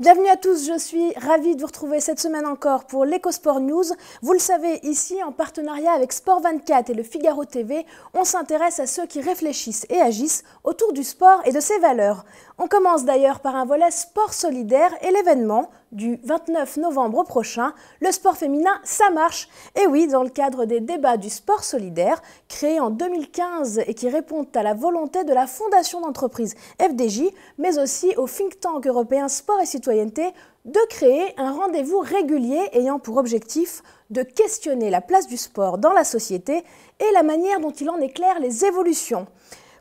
Bienvenue à tous, je suis ravie de vous retrouver cette semaine encore pour l'EcoSport News. Vous le savez, ici, en partenariat avec Sport24 et le Figaro TV, on s'intéresse à ceux qui réfléchissent et agissent autour du sport et de ses valeurs. On commence d'ailleurs par un volet sport solidaire et l'événement du 29 novembre prochain, le sport féminin, ça marche. Et oui, dans le cadre des débats du sport solidaire, créé en 2015 et qui répondent à la volonté de la fondation d'entreprise FDJ, mais aussi au think tank européen Sport et Citoyenneté, de créer un rendez-vous régulier ayant pour objectif de questionner la place du sport dans la société et la manière dont il en éclaire les évolutions.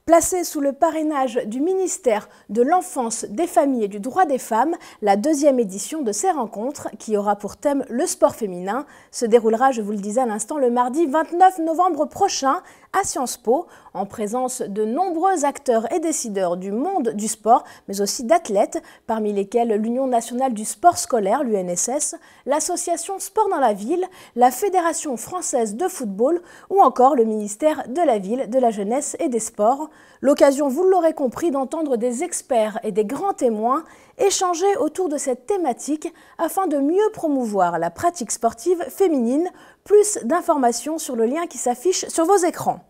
Placée sous le parrainage du ministère de l'Enfance, des Familles et du Droit des Femmes, la deuxième édition de ces rencontres, qui aura pour thème le sport féminin, se déroulera, je vous le disais à l'instant, le mardi 29 novembre prochain à Sciences Po, en présence de nombreux acteurs et décideurs du monde du sport, mais aussi d'athlètes, parmi lesquels l'Union nationale du sport scolaire, l'UNSS, l'association Sport dans la ville, la Fédération française de football ou encore le ministère de la ville, de la jeunesse et des sports. L'occasion, vous l'aurez compris, d'entendre des experts et des grands témoins échanger autour de cette thématique afin de mieux promouvoir la pratique sportive féminine. Plus d'informations sur le lien qui s'affiche sur vos écrans.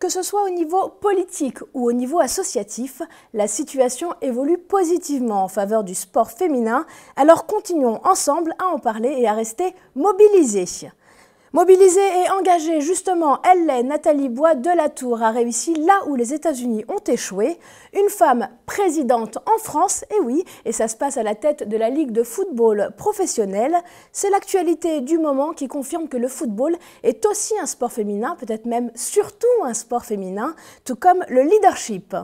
Que ce soit au niveau politique ou au niveau associatif, la situation évolue positivement en faveur du sport féminin, alors continuons ensemble à en parler et à rester mobilisés. Mobilisée et engagée, justement, elle l'est, Nathalie Bois de la Tour a réussi là où les États-Unis ont échoué. Une femme présidente en France, et oui, et ça se passe à la tête de la Ligue de football professionnelle. C'est l'actualité du moment qui confirme que le football est aussi un sport féminin, peut-être même surtout un sport féminin, tout comme le leadership.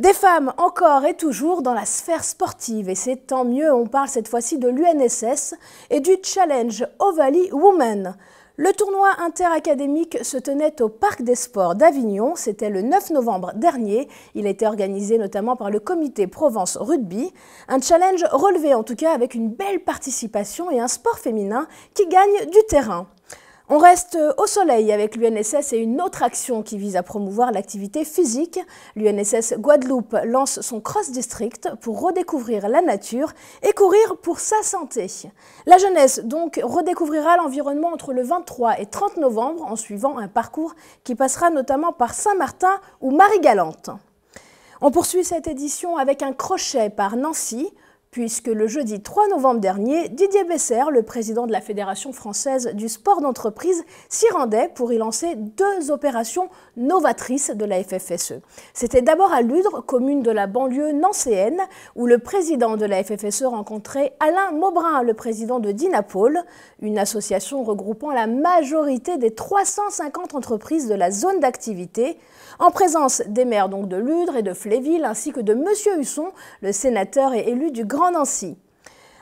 Des femmes encore et toujours dans la sphère sportive, et c'est tant mieux, on parle cette fois-ci de l'UNSS et du challenge Ovalie Women. Le tournoi interacadémique se tenait au Parc des Sports d'Avignon, c'était le 9 novembre dernier. Il a été organisé notamment par le comité Provence Rugby. Un challenge relevé en tout cas avec une belle participation et un sport féminin qui gagne du terrain. On reste euh, au soleil avec l'UNSS et une autre action qui vise à promouvoir l'activité physique. L'UNSS Guadeloupe lance son cross-district pour redécouvrir la nature et courir pour sa santé. La jeunesse donc redécouvrira l'environnement entre le 23 et 30 novembre en suivant un parcours qui passera notamment par Saint-Martin ou Marie-Galante. On poursuit cette édition avec un crochet par Nancy puisque le jeudi 3 novembre dernier, Didier Besser, le président de la Fédération française du sport d'entreprise, s'y rendait pour y lancer deux opérations novatrices de la FFSE. C'était d'abord à Ludre, commune de la banlieue nancéenne, où le président de la FFSE rencontrait Alain Maubrin, le président de Dinapol, une association regroupant la majorité des 350 entreprises de la zone d'activité, en présence des maires donc de Ludre et de Fléville, ainsi que de M. Husson, le sénateur et élu du Grand Grand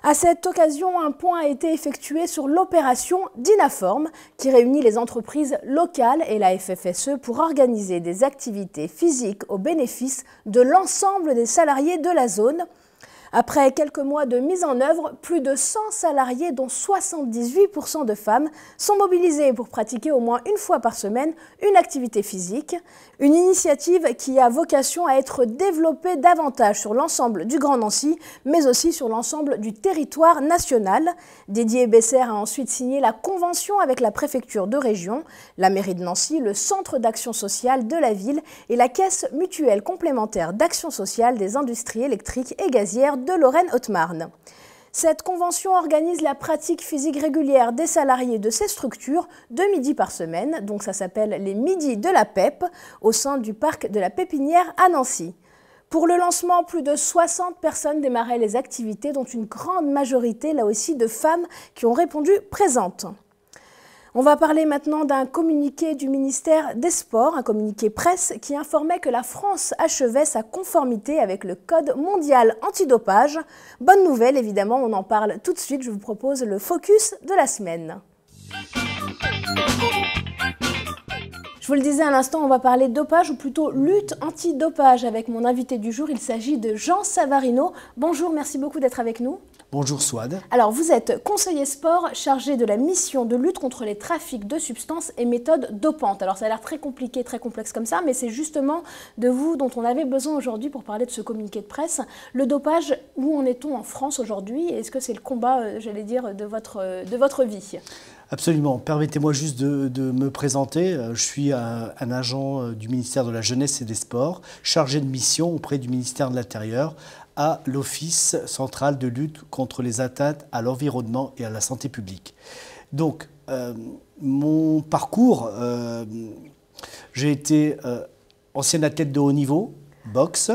À cette occasion, un point a été effectué sur l'opération Dynaform, qui réunit les entreprises locales et la FFSE pour organiser des activités physiques au bénéfice de l'ensemble des salariés de la zone, après quelques mois de mise en œuvre, plus de 100 salariés, dont 78% de femmes, sont mobilisés pour pratiquer au moins une fois par semaine une activité physique. Une initiative qui a vocation à être développée davantage sur l'ensemble du Grand Nancy, mais aussi sur l'ensemble du territoire national. Didier Besser a ensuite signé la convention avec la préfecture de région, la mairie de Nancy, le centre d'action sociale de la ville et la caisse mutuelle complémentaire d'action sociale des industries électriques et gazières de Lorraine-Haute-Marne. Cette convention organise la pratique physique régulière des salariés de ces structures de midi par semaine, donc ça s'appelle les midis de la PEP, e au sein du parc de la Pépinière à Nancy. Pour le lancement, plus de 60 personnes démarraient les activités, dont une grande majorité, là aussi, de femmes qui ont répondu présentes. On va parler maintenant d'un communiqué du ministère des Sports, un communiqué presse qui informait que la France achevait sa conformité avec le Code mondial antidopage. Bonne nouvelle évidemment, on en parle tout de suite, je vous propose le focus de la semaine. Je vous le disais à l'instant, on va parler dopage ou plutôt lutte anti-dopage avec mon invité du jour. Il s'agit de Jean Savarino. Bonjour, merci beaucoup d'être avec nous. Bonjour Swad. Alors vous êtes conseiller sport chargé de la mission de lutte contre les trafics de substances et méthodes dopantes. Alors ça a l'air très compliqué, très complexe comme ça, mais c'est justement de vous dont on avait besoin aujourd'hui pour parler de ce communiqué de presse. Le dopage, où en est-on en France aujourd'hui Est-ce que c'est le combat, euh, j'allais dire, de votre, de votre vie Absolument. Permettez-moi juste de, me présenter. Euh, je suis un, agent euh, du ministère de la Jeunesse et des Sports, chargé de mission auprès du ministère de l'Intérieur, à l'Office central de lutte contre les atteintes à l'environnement et à la santé publique. Donc, euh, mon parcours, euh, j'ai été euh, ancien athlète de haut niveau, boxe,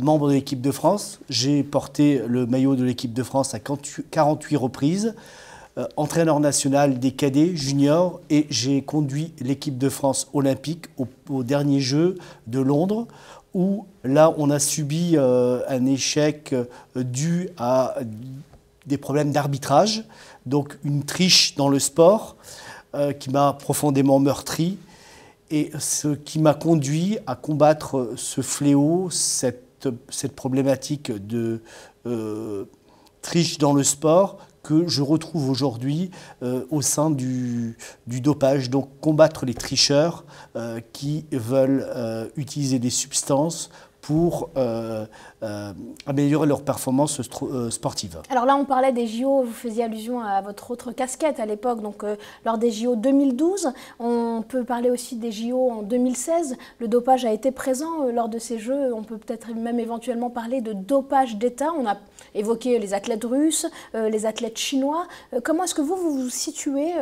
membre de l'équipe de France. J'ai porté le maillot de l'équipe de France à 48 reprises, entraîneur national des cadets, juniors, et j'ai conduit l'équipe de France olympique aux au derniers Jeux de Londres, où là, on a subi euh, un échec euh, dû à des problèmes d'arbitrage, donc une triche dans le sport euh, qui m'a profondément meurtri et ce qui m'a conduit à combattre ce fléau, cette, problématique de triche dans le sport que je retrouve aujourd'hui euh, au sein du, dopage. Donc combattre les tricheurs euh, qui veulent euh, utiliser des substances pour euh, euh, améliorer leur performance euh, sportive. Alors là, on parlait des JO, vous faisiez allusion à votre autre casquette à l'époque, donc lors des JO 2012, on peut parler aussi des JO en 2016, le dopage a été présent lors de ces Jeux, on peut peut-être même éventuellement parler de dopage d'État, on a évoqué les athlètes russes, les athlètes chinois, comment est-ce que vous, vous vous situez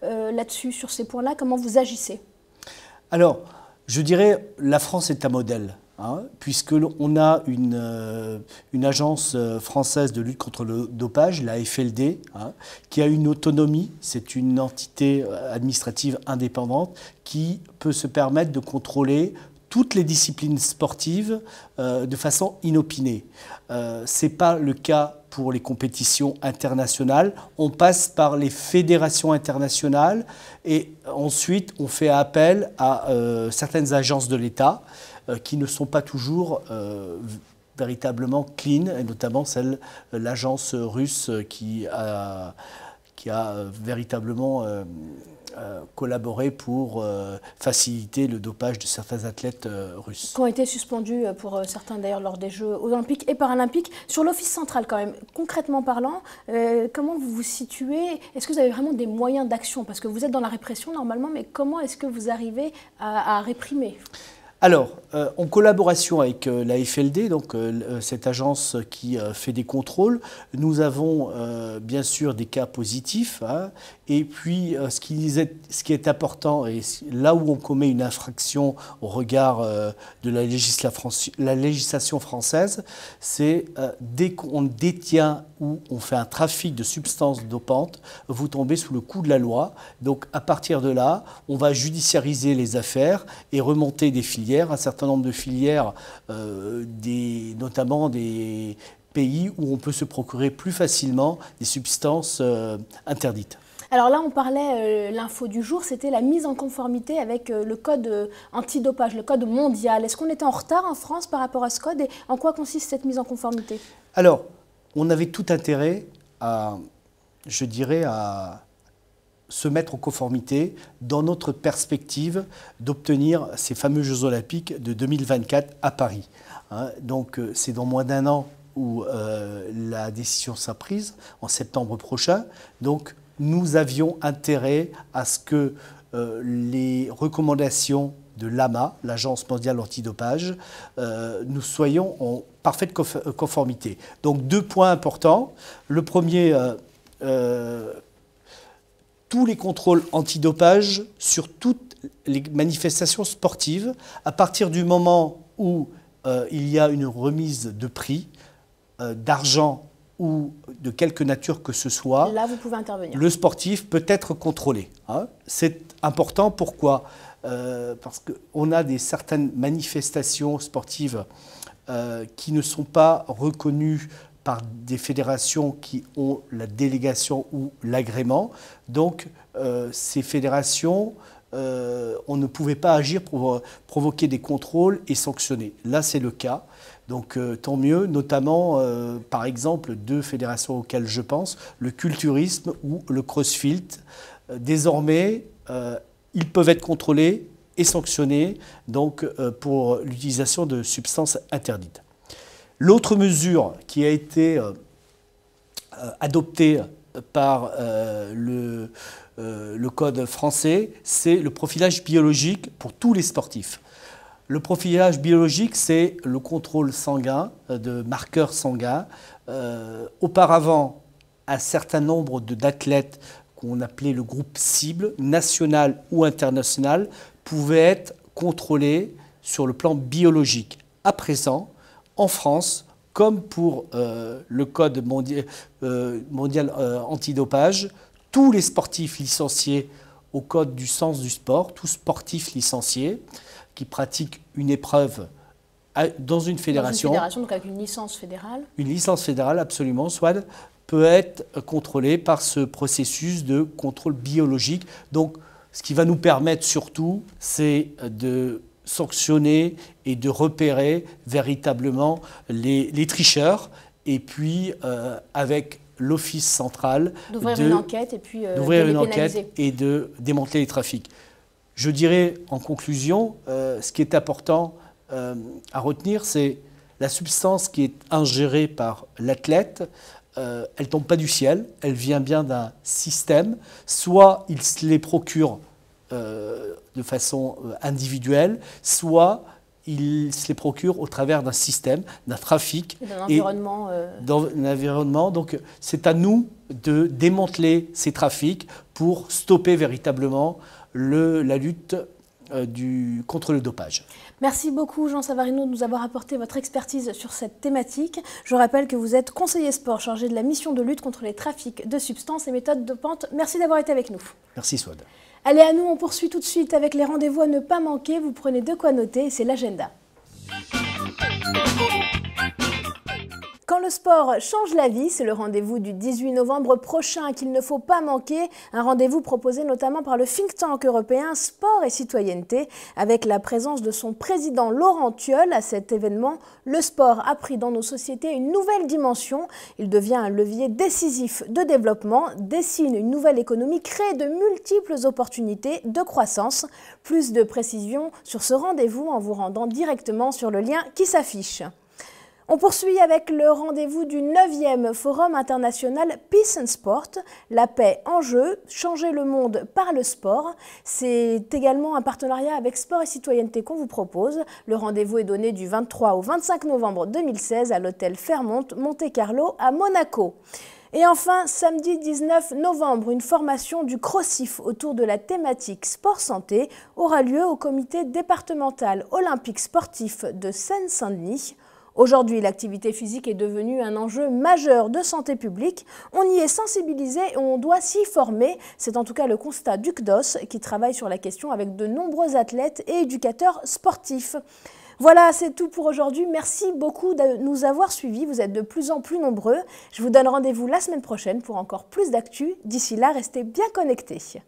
là-dessus, sur ces points-là, comment vous agissez alors, je dirais, la France est un modèle. Puisqu'on hein, puisque a une, euh, une, agence euh, française de lutte contre le dopage, la FLD, hein, qui a une autonomie, c'est une entité euh, administrative indépendante qui peut se permettre de contrôler toutes les disciplines sportives de façon inopinée. C'est Ce n'est pas le cas pour les compétitions internationales. On passe par les fédérations internationales et ensuite on fait appel à euh, certaines agences de l'État euh, qui ne sont pas toujours euh, véritablement clean, et notamment celle, l'agence russe qui qui a véritablement euh, collaborer pour euh, faciliter le dopage de certains athlètes euh, russes. Qui ont été suspendus pour certains d'ailleurs lors des Jeux olympiques et paralympiques. Sur l'Office central quand même, concrètement parlant, comment vous vous situez Est-ce que vous avez vraiment des moyens d'action Parce que vous êtes dans la répression normalement, mais comment est-ce que vous arrivez à, réprimer alors, en collaboration avec la FLD, donc cette agence qui fait des contrôles, nous avons bien sûr des cas positifs hein, et puis, euh, ce qui, est, important, et là où on commet une infraction au regard euh, de la, législation française, c'est euh, dès qu'on détient ou on fait un trafic de substances dopantes, vous tombez sous le coup de la loi. Donc, à partir de là, on va judiciariser les affaires et remonter des filières, un certain nombre de filières, notamment des pays où on peut se procurer plus facilement des substances interdites. Alors là, on parlait, euh, l'info du jour, c'était la mise en conformité avec euh, le code euh, antidopage, le code mondial. Est-ce qu'on était en retard en France par rapport à ce code et en quoi consiste cette mise en conformité Alors, on avait tout intérêt à, je dirais, à se mettre en conformité dans notre perspective d'obtenir ces fameux Jeux olympiques de 2024 à Paris. Hein. donc c'est dans moins d'un an où la décision sera prise, en septembre prochain. Donc nous avions intérêt à ce que euh, les recommandations de l'AMA, l'Agence mondiale antidopage, euh, nous soyons en parfaite euh, conformité. Donc deux points importants. Le premier, tous les contrôles antidopage sur toutes les manifestations sportives, à partir du moment où il y a une remise de prix, d'argent ou de quelque nature que ce soit, le sportif peut être contrôlé. Hein. C'est important, pourquoi euh, Parce qu'on a des certaines manifestations sportives euh, qui ne sont pas reconnues par des fédérations qui ont la délégation ou l'agrément. Donc, euh, ces fédérations euh, on ne pouvait pas agir pour euh, provoquer des contrôles et sanctionner. Là, c'est le cas. Donc euh, tant mieux, notamment par exemple deux fédérations auxquelles je pense, le culturisme ou le crossfit. désormais, ils peuvent être contrôlés et sanctionnés donc, pour l'utilisation de substances interdites. L'autre mesure qui a été adoptée par le euh, le code français, c'est le profilage biologique pour tous les sportifs. Le profilage biologique, c'est le contrôle sanguin, euh, de marqueurs sanguins. Euh, auparavant, un certain nombre d'athlètes qu'on appelait le groupe cible, national ou international, pouvaient être contrôlés sur le plan biologique. À présent, en France, comme pour le Code mondial antidopage, tous les sportifs licenciés au code du sens du sport, tout sportif licenciés qui pratique une épreuve dans une fédération. Dans une fédération, donc avec une licence fédérale Une licence fédérale, absolument, soit peut être contrôlé par ce processus de contrôle biologique. Donc, ce qui va nous permettre surtout, c'est de sanctionner et de repérer véritablement les, tricheurs. Et puis, euh, avec l'Office central d'ouvrir une enquête et puis euh, et de démanteler les trafics. Je dirais en conclusion, euh, ce qui est important euh, à retenir, c'est la substance qui est ingérée par l'athlète. elle ne tombe pas du ciel, elle vient bien d'un système. Soit il se les procure de façon individuelle, soit ils se les procure au travers d'un système, d'un trafic. Euh, d'un environnement. Donc, c'est à nous de démanteler ces trafics pour stopper véritablement le, la lutte euh, du, contre le dopage. Merci beaucoup Jean Savarino de nous avoir apporté votre expertise sur cette thématique. Je rappelle que vous êtes conseiller sport chargé de la mission de lutte contre les trafics de substances et méthodes dopantes. Merci d'avoir été avec nous. Merci Swad. Allez à nous, on poursuit tout de suite avec les rendez-vous à ne pas manquer. Vous prenez de quoi noter, c'est l'agenda. le sport change la vie, c'est le rendez-vous du 18 novembre prochain qu'il ne faut pas manquer. Un rendez-vous proposé notamment par le think tank européen Sport et Citoyenneté, avec la présence de son président Laurent Thiol. À cet événement, le sport a pris dans nos sociétés une nouvelle dimension. Il devient un levier décisif de développement, dessine une nouvelle économie, crée de multiples opportunités de croissance. Plus de précisions sur ce rendez-vous en vous rendant directement sur le lien qui s'affiche. On poursuit avec le rendez-vous du 9e Forum international Peace and Sport, la paix en jeu, changer le monde par le sport. C'est également un partenariat avec Sport et Citoyenneté qu'on vous propose. Le rendez-vous est donné du 23 au 25 novembre 2016 à l'hôtel Fermont Monte-Carlo, à Monaco. Et enfin, samedi 19 novembre, une formation du CROSSIF autour de la thématique sport-santé aura lieu au comité départemental olympique sportif de Seine-Saint-Denis. Aujourd'hui, l'activité physique est devenue un enjeu majeur de santé publique. On y est sensibilisé et on doit s'y former. C'est en tout cas le constat d'UCDOS qui travaille sur la question avec de nombreux athlètes et éducateurs sportifs. Voilà, c'est tout pour aujourd'hui. Merci beaucoup de nous avoir suivis. Vous êtes de plus en plus nombreux. Je vous donne rendez-vous la semaine prochaine pour encore plus d'actu. D'ici là, restez bien connectés.